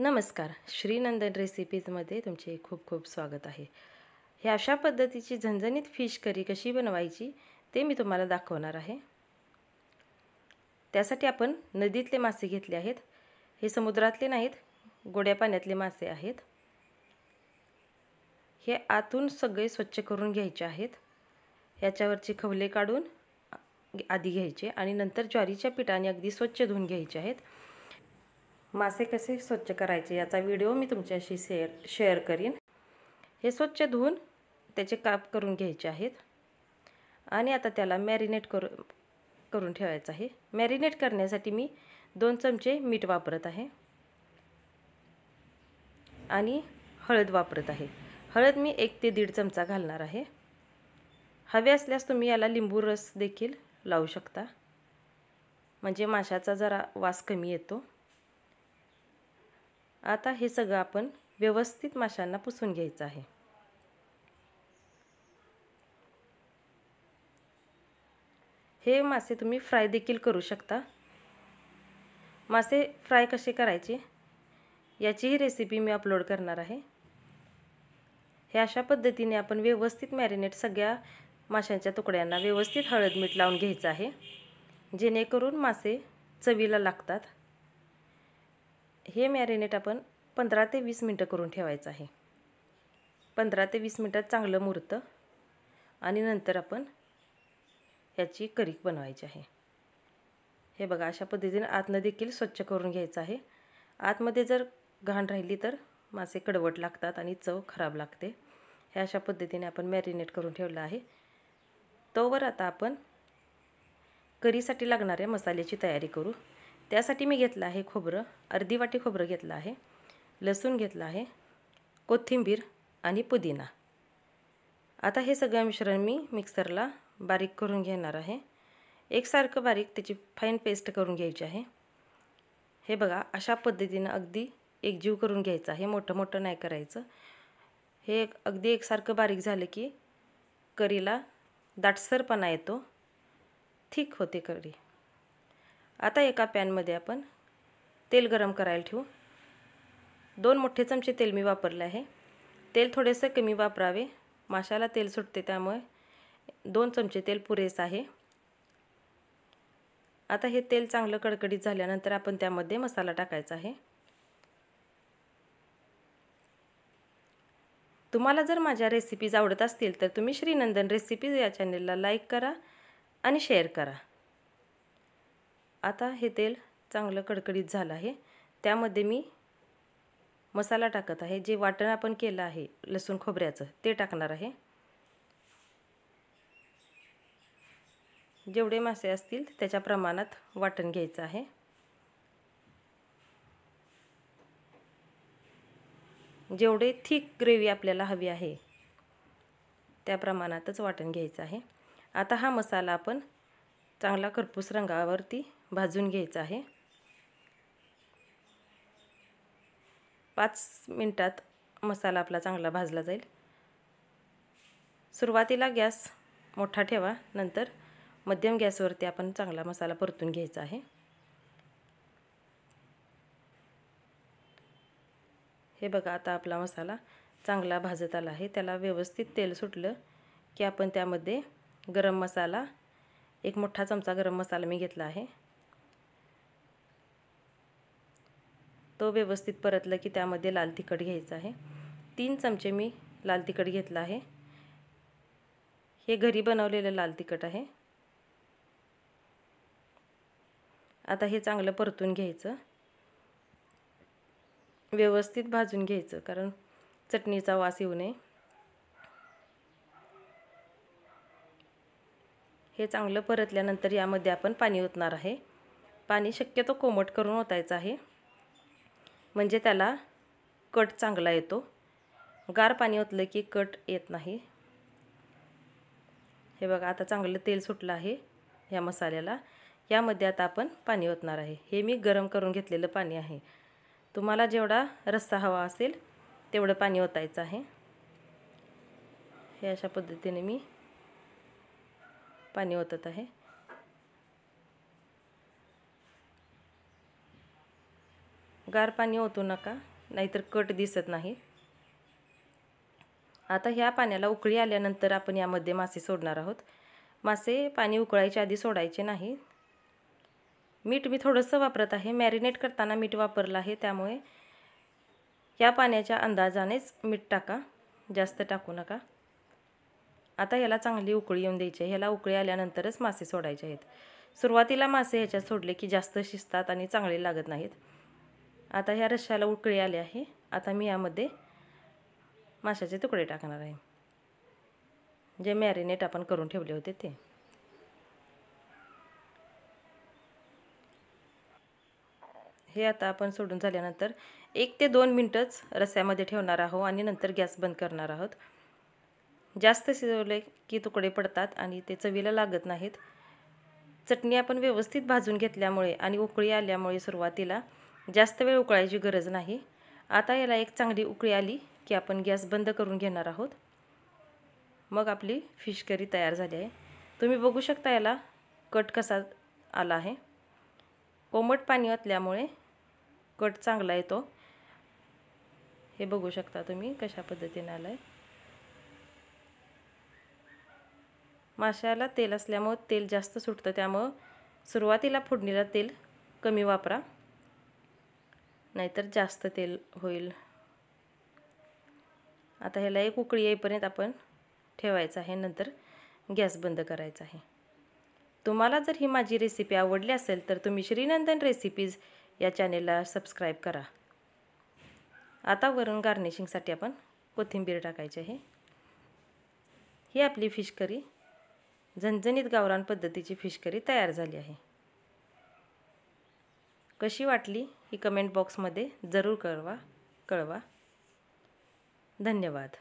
नमस्कार श्रीनंदन रेसिपीजमध्ये तुमचे खूप खूप स्वागत आहे हे अशा पद्धतीची झणझणीत फिश करी कशी बनवायची ते मी तुम्हाला दाखवणार आहे त्यासाठी आपण नदीतले मासे घेतले आहेत हे समुद्रातले नाहीत गोड्या पाण्यातले मासे आहेत हे आतून सगळे स्वच्छ करून घ्यायचे आहेत ह्याच्यावरचे खवले काढून आधी घ्यायचे आणि नंतर ज्वारीच्या पिठाने अगदी स्वच्छ धुवून घ्यायचे आहेत मासे कसे स्वच्छ करायचे याचा व्हिडिओ मी तुमच्याशी शेअर शेअर करीन हे स्वच्छ धुवून त्याचे काप करून घ्यायचे आहेत आणि आता त्याला मॅरिनेट करू करून ठेवायचं आहे मॅरिनेट करण्यासाठी मी दोन चमचे मीठ वापरत आहे आणि हळद वापरत आहे हळद मी एक ते दीड चमचा घालणार आहे हवे असल्यास तुम्ही याला लिंबू रस देखील लावू शकता म्हणजे माशाचा जरा वास कमी येतो आता हे सगळं आपण व्यवस्थित माशांना पुसून घ्यायचं आहे हे मासे तुम्ही फ्राय देखील करू शकता मासे फ्राय कसे करायचे याचीही रेसिपी मी अपलोड करणार आहे हे अशा पद्धतीने आपण व्यवस्थित मॅरिनेट सगळ्या माशांच्या तुकड्यांना व्यवस्थित हळद मीठ लावून घ्यायचं आहे जेणेकरून मासे चवीला लागतात हे मॅरिनेट आपण पंधरा ते वीस मिनटं करून ठेवायचं आहे पंधरा ते वीस मिनटात चांगलं मुरतं आणि नंतर आपण ह्याची करीक बनवायची आहे हे बघा अशा पद्धतीने आतनं देखील स्वच्छ करून घ्यायचं आहे आतमध्ये जर घाण राहिली तर मासे कडवट लागतात आणि चव खराब लागते हे अशा पद्धतीने आपण मॅरिनेट करून ठेवलं आहे तोवर आता आपण करीसाठी लागणाऱ्या मसाल्याची तयारी करू त्यासाठी मी घेतलं आहे खोबरं अर्धी वाटी खोबरं घेतलं आहे लसूण घेतलं आहे कोथिंबीर आणि पुदिना आता हे सगळं मिश्रण मी मिक्सरला बारीक करून घेणार आहे एकसारखं बारीक त्याची फाईन पेस्ट करून घ्यायची आहे हे बघा अशा पद्धतीनं अगदी एकजीव करून घ्यायचं हे मोठं मोठं नाही करायचं हे अगदी एकसारखं बारीक झालं की करीला दाटसरपणा येतो ठीक होते करी आता एका पॅनमध्ये आपण तेल गरम करायला ठेवू दोन मोठे चमचे तेल मी वापरले आहे तेल थोडेसे कमी वापरावे माशाला तेल सुटते त्यामुळे दोन चमचे तेल पुरेसं आहे आता हे तेल चांगलं कडकडीत झाल्यानंतर आपण त्यामध्ये मसाला टाकायचा आहे तुम्हाला जर माझ्या रेसिपीज आवडत असतील तर तुम्ही श्रीनंदन रेसिपीज या चॅनेलला लाईक करा आणि शेअर करा आता हे तेल चांगलं कडकडीत झालं आहे त्यामध्ये मी मसाला टाकत आहे जे वाटण आपण केलं आहे लसूण खोबऱ्याचं ते टाकणार आहे जेवढे मासे असतील त्याच्या प्रमाणात वाटण घ्यायचं आहे जेवढे थिक ग्रेव्ही आपल्याला हवी आहे त्या प्रमाणातच वाटण घ्यायचं आहे आता हा मसाला आपण चांगला करपूस रंगावरती भाजून घ्यायचं आहे पाच मिनटात मसाला आपला चांगला भाजला जाईल सुरुवातीला गॅस मोठा ठेवा नंतर मध्यम गॅसवरती आपण चांगला मसाला परतून घ्यायचा आहे हे बघा आता आपला मसाला चांगला भाजत आला आहे त्याला व्यवस्थित तेल सुटलं की आपण त्यामध्ये गरम मसाला एक मोठा चमचा गरम मसाला मी घेतला आहे तो व्यवस्थित परतला की त्यामध्ये लाल तिखट घ्यायचं आहे तीन चमचे मी लाल तिखट घेतला आहे हे घरी बनवलेलं लाल तिखट आहे आता हे चांगलं परतून घ्यायचं व्यवस्थित भाजून घ्यायचं कारण चटणीचा वास येऊ नये हे चांगलं परतल्यानंतर यामध्ये आपण पाणी ओतणार आहे पाणी शक्यतो कोमट करून ओतायचं आहे म्हणजे त्याला कट चांगला येतो गार पाणी ओतलं की कट येत नाही हे बघा आता चांगलं तेल सुटलं आहे ह्या मसाल्याला यामध्ये आता आपण पाणी ओतणार आहे हे मी गरम करून घेतलेलं पाणी आहे तुम्हाला जेवढा रस्सा हवा असेल तेवढं पाणी ओतायचं आहे हे अशा पद्धतीने मी पाणी ओतत आहे गार पाणी ओतू नका नाहीतर कट दिसत नाही आता ह्या पाण्याला उकळी आल्यानंतर आपण यामध्ये मासे सोडणार आहोत मासे पाणी उकळायच्या आधी सोडायचे नाही मीठ मी थोडंसं वापरत आहे मॅरिनेट करताना मीठ वापरलं आहे त्यामुळे या पाण्याच्या अंदाजानेच मीठ टाका जास्त टाकू नका आता ह्याला चांगली उकळी येऊन द्यायची आहे ह्याला उकळी आल्यानंतरच मासे सोडायचे आहेत सुरुवातीला मासे ह्याच्यात सोडले की जास्त शिजतात आणि चांगले लागत नाहीत आता ह्या रश्श्याला उकळी आली आहे आता मी यामध्ये माशाचे तुकडे टाकणार आहे जे मॅरिनेट आपण करून ठेवले होते ते हे आता आपण सोडून झाल्यानंतर एक ते दोन मिनटंच रस्स्यामध्ये ठेवणार आहोत आणि नंतर गॅस बंद करणार आहोत जास्त शिजवले की तुकडे पडतात आणि ते चवीला लागत नाहीत चटणी आपण व्यवस्थित भाजून घेतल्यामुळे आणि उकळी आल्यामुळे सुरुवातीला जास्त वेळ उकळायची गरज नाही आता याला एक चांगली उकळी आली की आपण गॅस बंद करून घेणार आहोत मग आपली फिश करी तयार झाली आहे तुम्ही बघू शकता याला कट कसा आला आहे कोमट पाणी असल्यामुळे कट चांगला येतो हे बघू शकता तुम्ही कशा पद्धतीने आला आहे माशाला तेल असल्यामुळं तेल जास्त सुटतं त्यामुळं सुरुवातीला फोडणीला तेल कमी वापरा नाहीतर जास्त तेल होईल आता ह्याला एक उकळी येईपर्यंत आपण ठेवायचं आहे नंतर गॅस बंद करायचा आहे तुम्हाला जर ही माझी रेसिपी आवडली असेल तर तुम्ही श्रीनंदन रेसिपीज या चॅनेलला सबस्क्राईब करा आता वरून गार्निशिंगसाठी आपण कोथिंबीर टाकायची आहे ही आपली फिश करी झणझणीत गावरान पद्धतीची फिश करी तयार झाली आहे कशी वाटली ही कमेंट बॉक्समध्ये जरूर कळवा कळवा धन्यवाद